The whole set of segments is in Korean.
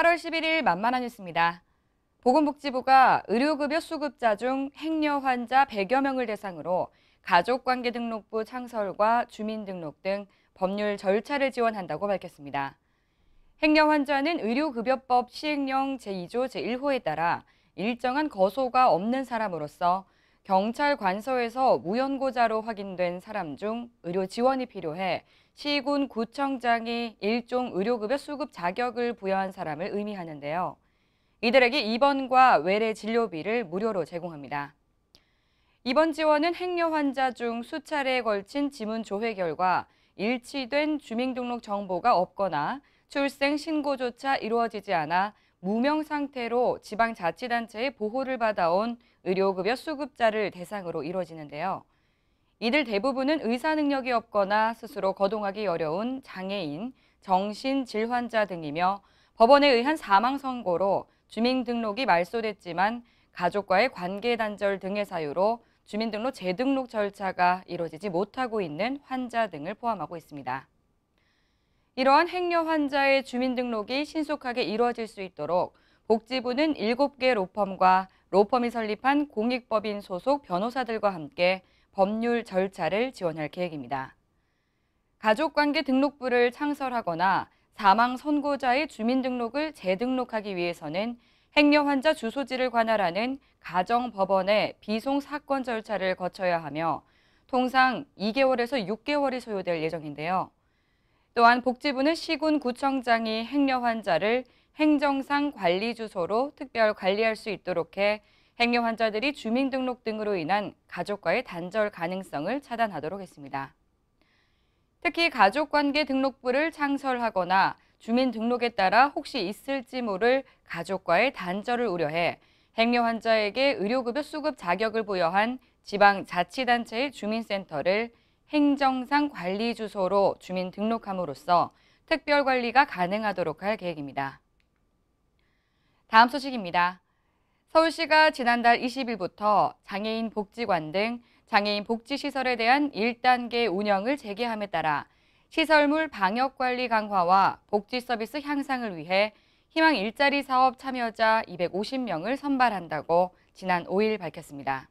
8월 11일 만만한 뉴스입니다. 보건복지부가 의료급여 수급자 중 행여 환자 100여 명을 대상으로 가족관계등록부 창설과 주민등록 등 법률 절차를 지원한다고 밝혔습니다. 행여 환자는 의료급여법 시행령 제2조 제1호에 따라 일정한 거소가 없는 사람으로서 경찰 관서에서 무연고자로 확인된 사람 중 의료 지원이 필요해 시군 구청장이 일종 의료급여 수급 자격을 부여한 사람을 의미하는데요. 이들에게 입원과 외래 진료비를 무료로 제공합니다. 입원 지원은 행여 환자 중 수차례에 걸친 지문 조회 결과 일치된 주민등록 정보가 없거나 출생 신고조차 이루어지지 않아 무명 상태로 지방자치단체의 보호를 받아온 의료급여 수급자를 대상으로 이뤄지는데요. 이들 대부분은 의사 능력이 없거나 스스로 거동하기 어려운 장애인, 정신질환자 등이며 법원에 의한 사망 선고로 주민등록이 말소됐지만 가족과의 관계 단절 등의 사유로 주민등록 재등록 절차가 이뤄지지 못하고 있는 환자 등을 포함하고 있습니다. 이러한 행여 환자의 주민등록이 신속하게 이루어질 수 있도록 복지부는 7개 로펌과 로펌이 설립한 공익법인 소속 변호사들과 함께 법률 절차를 지원할 계획입니다. 가족관계 등록부를 창설하거나 사망 선고자의 주민등록을 재등록하기 위해서는 행여 환자 주소지를 관할하는 가정법원의 비송 사건 절차를 거쳐야 하며 통상 2개월에서 6개월이 소요될 예정인데요. 또한 복지부는 시군구청장이 행여 환자를 행정상 관리주소로 특별 관리할 수 있도록 해 행여 환자들이 주민등록 등으로 인한 가족과의 단절 가능성을 차단하도록 했습니다. 특히 가족관계 등록부를 창설하거나 주민등록에 따라 혹시 있을지 모를 가족과의 단절을 우려해 행여 환자에게 의료급여 수급 자격을 부여한 지방자치단체의 주민센터를 행정상 관리주소로 주민등록함으로써 특별관리가 가능하도록 할 계획입니다. 다음 소식입니다. 서울시가 지난달 20일부터 장애인 복지관 등 장애인 복지시설에 대한 1단계 운영을 재개함에 따라 시설물 방역관리 강화와 복지서비스 향상을 위해 희망 일자리 사업 참여자 250명을 선발한다고 지난 5일 밝혔습니다.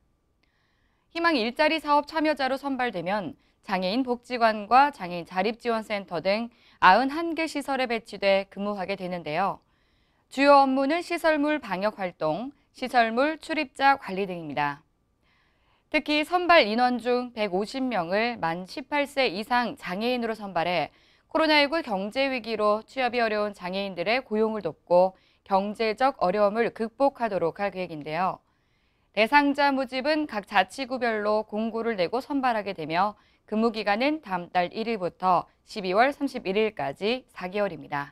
희망 일자리 사업 참여자로 선발되면 장애인 복지관과 장애인 자립지원센터 등 91개 시설에 배치돼 근무하게 되는데요. 주요 업무는 시설물 방역 활동, 시설물 출입자 관리 등입니다. 특히 선발 인원 중 150명을 만 18세 이상 장애인으로 선발해 코로나19 경제 위기로 취업이 어려운 장애인들의 고용을 돕고 경제적 어려움을 극복하도록 할 계획인데요. 대상자 모집은 각 자치구별로 공고를 내고 선발하게 되며 근무기간은 다음 달 1일부터 12월 31일까지 4개월입니다.